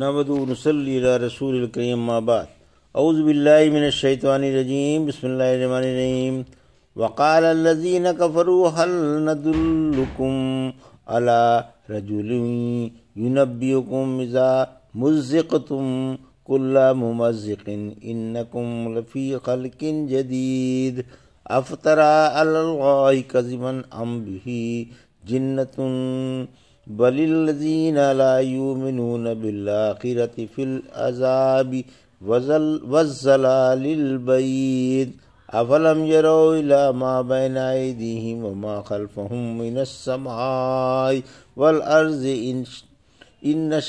و نسلی الى رسول الكریم ما بعد اعوذ باللہ من الشیطان الرجیم بسم اللہ الرحمن الرحیم وقال الذين كفروا هل ندلكم على رجل ينبئكم اذا مزقتم كل ممزق انكم لفي خلق جديد افترى على الله كذبا ام به جنة بل الذين لا يؤمنون بالآخرة في العذاب والزلال البعيد أفلم يروا إلى ما بين أيديهم وما خلفهم من السماء والأرض إن, إن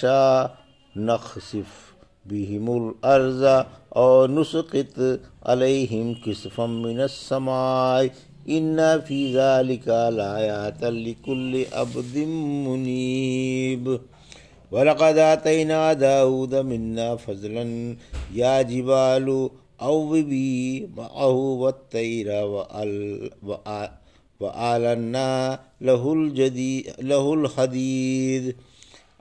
نخسف بهم الأرض أو نسقط عليهم كسفا من السماء إن في ذلك لآيات لكل عبد منيب ولقد آتينا داود منا فضلا يا جبال أوبي معه والطير وآلنا له الجديد له الحديد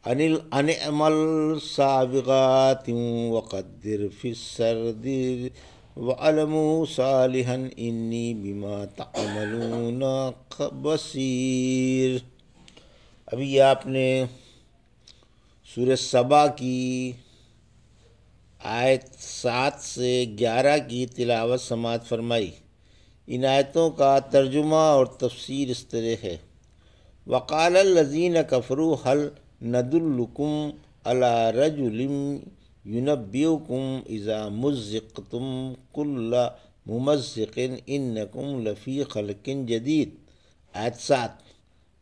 أن اعمل سابغات وقدر في السرد वलमू सालिहन इन्नी बिमा तमलून बसीर अभी आपने सूर्य सबा की आयत सात से ग्यारह की तिलावत समात फरमाई इन आयतों का तर्जुमा और तफसीर इस तरह है वकाल लजीन कफरू हल नदुल्लकुम अला रजुलिम ينبئكم إذا مزقتم كل ممزق إنكم لفي خلق جديد آيات سات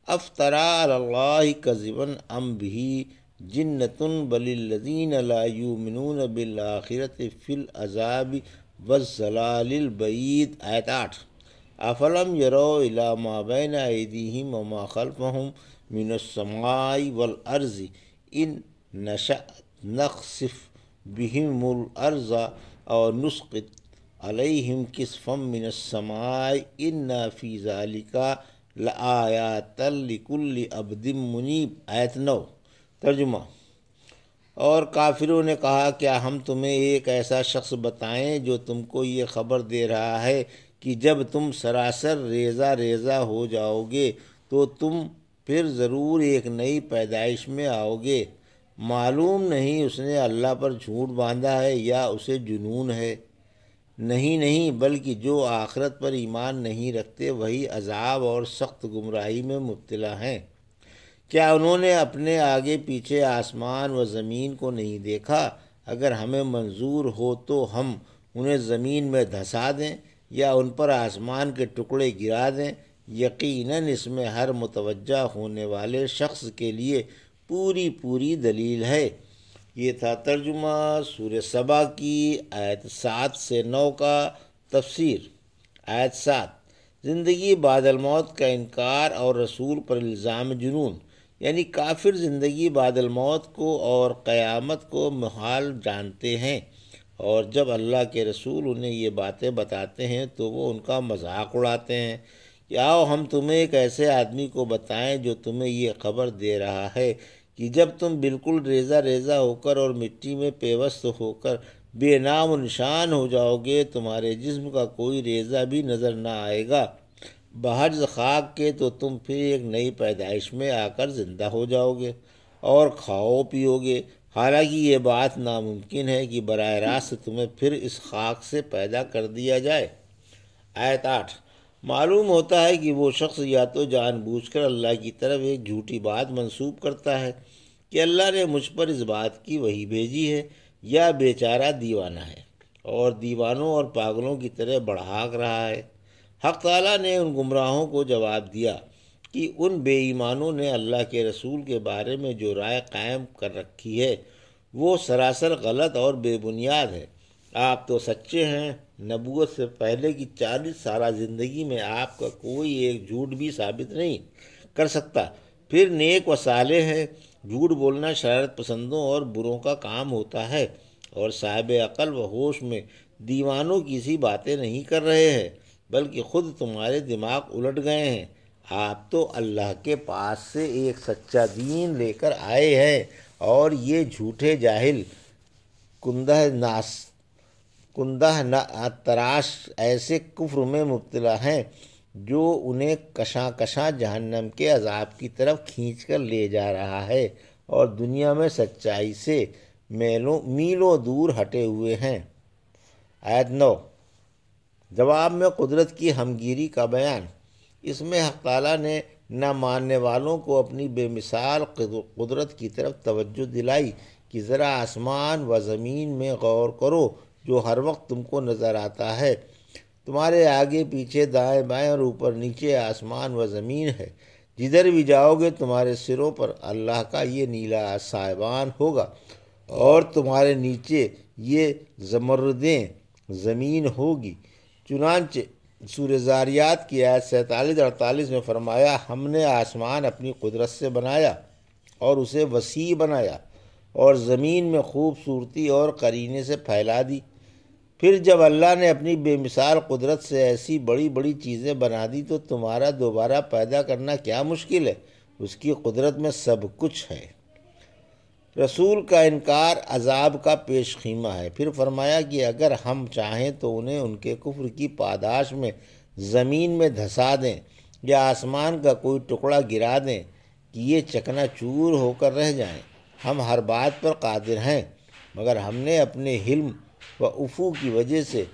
أفترى على الله كذبا أم به جنة بل الذين لا يؤمنون بالآخرة في العذاب والزلال البعيد آيات آت آية. أفلم يروا إلى ما بين أيديهم وما خلفهم من السماء والأرض إن نشأ نخسف बिहिमुल अर्ज़ा और नुस्क़ अलैहिम किसफ़म मिनसमाय इन फ़ीज़ालिका लायातल्लिकुल्ल अबदिम मुनीब आयत नौ तर्जुमा और काफिरों ने कहा क्या हम तुम्हें एक ऐसा शख्स बताएं जो तुमको ये खबर दे रहा है कि जब तुम सरासर रेजा रेजा हो जाओगे तो तुम फिर ज़रूर एक नई पैदाइश में आओगे मालूम नहीं उसने अल्लाह पर झूठ बांधा है या उसे जुनून है नहीं नहीं बल्कि जो आखरत पर ईमान नहीं रखते वही अजाब और सख्त गुमराही में मुबतला हैं क्या उन्होंने अपने आगे पीछे आसमान व ज़मीन को नहीं देखा अगर हमें मंजूर हो तो हम उन्हें ज़मीन में धंसा दें या उन पर आसमान के टुकड़े गिरा दें यकीनन इसमें हर मुतवजह होने वाले शख्स के लिए पूरी पूरी दलील है ये था तर्जुमा सूर्य सबा की आयत सात से नौ का तफसीर आयत सात ज़िंदगी बादल मौत का इनकार और रसूल पर इल्ज़ाम जुनून यानी काफिर ज़िंदगी बादल मौत को और क़यामत को महाल जानते हैं और जब अल्लाह के रसूल उन्हें ये बातें बताते हैं तो वो उनका मजाक उड़ाते हैं कि आओ हम तुम्हें एक ऐसे आदमी को बताएं जो तुम्हें ये खबर दे रहा है कि जब तुम बिल्कुल रेजा रेजा होकर और मिट्टी में पेवस्त होकर बेनाम निशान हो जाओगे तुम्हारे जिस्म का कोई रेजा भी नज़र ना आएगा बहज खाक के तो तुम फिर एक नई पैदाइश में आकर ज़िंदा हो जाओगे और खाओ पियोगे हालांकि ये बात नामुमकिन है कि बर रास्त तुम्हें फिर इस खाक से पैदा कर दिया जाए आयत आठ मालूम होता है कि वो शख्स या तो जानबूझकर अल्लाह की तरफ एक झूठी बात मंसूब करता है कि अल्लाह ने मुझ पर इस बात की वही भेजी है या बेचारा दीवाना है और दीवानों और पागलों की तरह बढ़ाक रहा है हक ताला ने उन गुमराहों को जवाब दिया कि उन बेईमानों ने अल्लाह के रसूल के बारे में जो राय कायम कर रखी है वो सरासर गलत और बेबुनियाद है आप तो सच्चे हैं नबूत से पहले की चालीस सारा ज़िंदगी में आपका कोई एक झूठ भी साबित नहीं कर सकता फिर नेक व साले हैं झूठ बोलना शरारत पसंदों और बुरों का काम होता है और साहब अकल व होश में दीवानों की सी बातें नहीं कर रहे हैं बल्कि खुद तुम्हारे दिमाग उलट गए हैं आप तो अल्लाह के पास से एक सच्चा दीन लेकर आए हैं और ये झूठे जाहिल कुंद नास कुंदह न तराश ऐसे कुफ्र में मुब्तला हैं जो उन्हें कशा कशा जहन्नम के अजाब की तरफ खींच कर ले जा रहा है और दुनिया में सच्चाई से मेलों मीलों दूर हटे हुए हैं आयत नौ जवाब में कुदरत की हमगिरी का बयान इसमें हक ने न मानने वालों को अपनी बेमिसाल कुदरत की तरफ तवज्जो दिलाई कि ज़रा आसमान व ज़मीन में गौर करो जो हर वक्त तुमको नज़र आता है तुम्हारे आगे पीछे दाएं बाएं और ऊपर नीचे आसमान व ज़मीन है जिधर भी जाओगे तुम्हारे सिरों पर अल्लाह का ये नीला साहिबान होगा और तुम्हारे नीचे ये जमरदें ज़मीन होगी चुनाच सूर्यजारियात की आयत सैंतालीस अड़तालीस में फरमाया हमने आसमान अपनी कुदरत से बनाया और उसे वसी बनाया और ज़मीन में खूबसूरती और करीने से फैला दी फिर जब अल्लाह ने अपनी बेमिसाल कुदरत से ऐसी बड़ी बड़ी चीज़ें बना दी तो तुम्हारा दोबारा पैदा करना क्या मुश्किल है उसकी कुदरत में सब कुछ है रसूल का इनकार अजाब का पेश खीमा है फिर फरमाया कि अगर हम चाहें तो उन्हें उनके कुफ्र की पादाश में ज़मीन में धंसा दें या आसमान का कोई टुकड़ा गिरा दें कि ये चकना चूर होकर रह जाएं। हम हर बात पर कादिर हैं मगर हमने अपने हिल्म व उफू की वजह से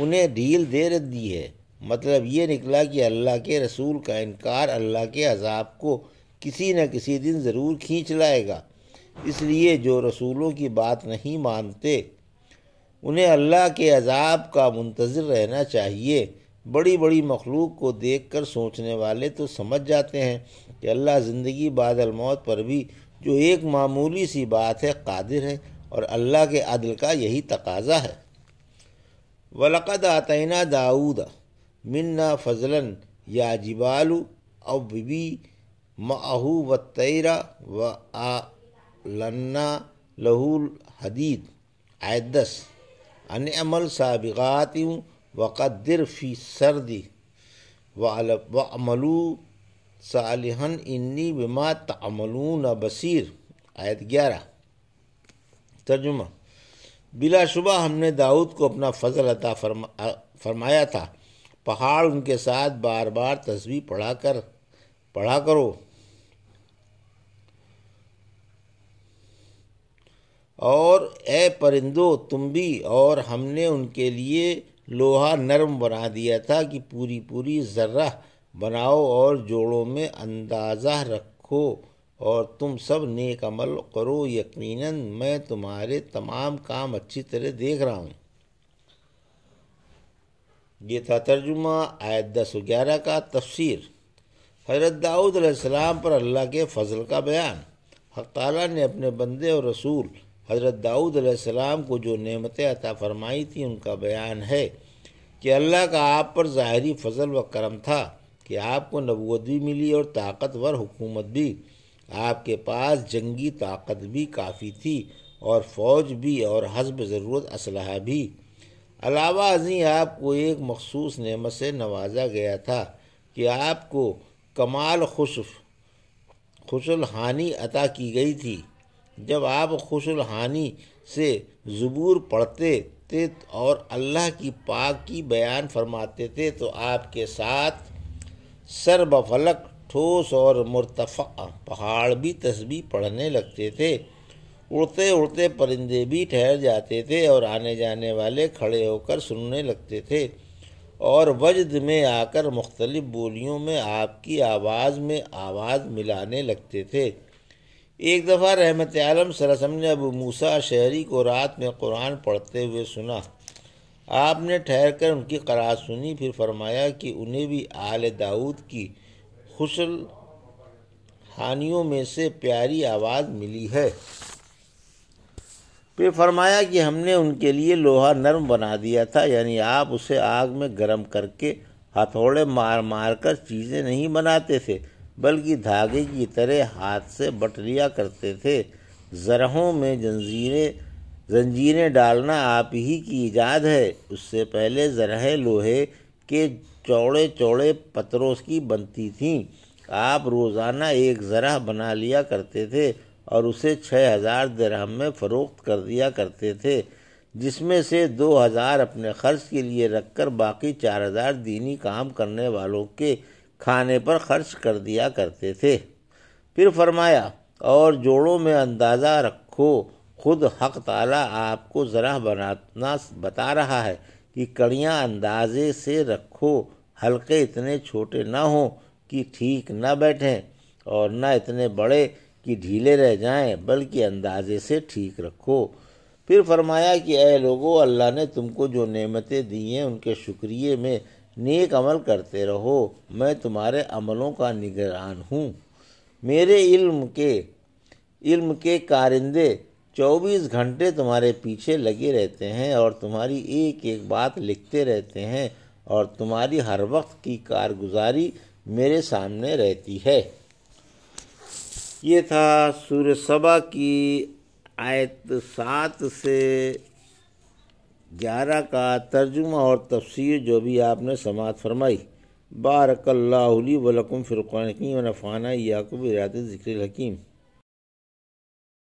उन्हें ढील दे दी है मतलब ये निकला कि अल्लाह के रसूल का इनकार अल्लाह के अजाब को किसी न किसी दिन ज़रूर खींच लाएगा इसलिए जो रसूलों की बात नहीं मानते उन्हें अल्लाह के अजाब का मुंतज़र रहना चाहिए बड़ी बड़ी मखलूक को देख कर सोचने वाले तो समझ जाते हैं कि अल्लाह ज़िंदगी बादल मौत पर भी जो एक मामूली सी बात है कादिर है और अल्लाह के अदल का यही तकाजा है वलक़द आतना दाऊद मन्ना फजलन या जिबालु अवबी माहू व तैरा व आलन्ना लहूल हदीद आयत दस अन अमल सबक़ात वक़दर फ़ी सर्दी व अमलू सालिहन इन्नी बिमा तमलून बसीर आयत ग्यारह तर्जुमा बिलाशुबा हमने दाऊद को अपना फजल अता फरमा फरमाया था पहाड़ उनके साथ बार बार तस्वीर पढ़ा कर पढ़ा करो और ए परिंदो तुम भी और हमने उनके लिए लोहा नरम बना दिया था कि पूरी पूरी ज़र्रा बनाओ और जोड़ों में अंदाज़ा रखो और तुम सब नेक अमल करो यकीनन मैं तुम्हारे तमाम काम अच्छी तरह देख रहा हूँ ये था तर्जुमा आयत दस ग्यारह का तफसीर हजरत दाऊद अलैहिस्सलाम पर अल्लाह के फजल का बयान हक ने अपने बंदे और रसूल हजरत दाऊद अलैहिस्सलाम को जो नेमतें अता फरमाई थी उनका बयान है कि अल्लाह का आप पर ज़ाहरी फजल व करम था कि आपको नबूत भी मिली और ताकतवर हुकूमत भी आपके पास जंगी ताकत भी काफ़ी थी और फ़ौज भी और हजब ज़रूरत असल भी अलावा अजी आपको एक मखसूस नमत से नवाजा गया था कि आपको कमाल खुश खुशल हानि अता की गई थी जब आप खुशल हानि से ज़बूर पढ़ते थे और अल्लाह की पाक की बयान फरमाते थे तो आपके साथ सर बफलक ठोस और मुरतफ़ा पहाड़ भी तस्बी पढ़ने लगते थे उड़ते उड़ते परिंदे भी ठहर जाते थे और आने जाने वाले खड़े होकर सुनने लगते थे और वजद में आकर मुख्तलिफ़ बोलियों में आपकी आवाज़ में आवाज़ मिलाने लगते थे एक दफ़ा रहमत आलम सरसम ने अब मूसा शहरी को रात में कुरान पढ़ते हुए सुना आपने ठहर कर उनकी करात सुनी फिर फरमाया कि उन्हें भी आल दाऊद की खुशल हानियों में से प्यारी आवाज़ मिली है फिर फरमाया कि हमने उनके लिए लोहा नरम बना दिया था यानी आप उसे आग में गर्म करके हथौड़े मार मार कर चीज़ें नहीं बनाते थे बल्कि धागे की तरह हाथ से बट लिया करते थे जरहों में जंजीरें जंजीरें डालना आप ही की ईजाद है उससे पहले जरहे लोहे के चौड़े चौड़े पत्रों की बनती थीं आप रोज़ाना एक ज़रा बना लिया करते थे और उसे छः हज़ार दरहम में फ़रोख्त कर दिया करते थे जिसमें से दो हज़ार अपने ख़र्च के लिए रखकर बाकी चार हज़ार दीनी काम करने वालों के खाने पर खर्च कर दिया करते थे फिर फरमाया और जोड़ों में अंदाज़ा रखो खुद हक ताला आपको ज़रा बनाना बता रहा है कि कड़ियाँ अंदाजे से रखो हल्के इतने छोटे ना हों कि ठीक ना बैठें और ना इतने बड़े कि ढीले रह जाएं बल्कि अंदाजे से ठीक रखो फिर फरमाया कि ए लोगों अल्लाह ने तुमको जो नेमतें दी हैं उनके शुक्रिय में नेक अमल करते रहो मैं तुम्हारे अमलों का निगरान हूँ मेरे इल्म के इल्म के कारिंदे चौबीस घंटे तुम्हारे पीछे लगे रहते हैं और तुम्हारी एक एक बात लिखते रहते हैं और तुम्हारी हर वक्त की कारगुजारी मेरे सामने रहती है ये था सूर्य सभा की आयत सात से ग्यारह का तर्जुमा और तफसीर जो भी आपने समात फरमाई बारकल्ला वलकुम फ़िरक़ानकी वनफ़ाना याकूब इराद ज़िक्र हकीम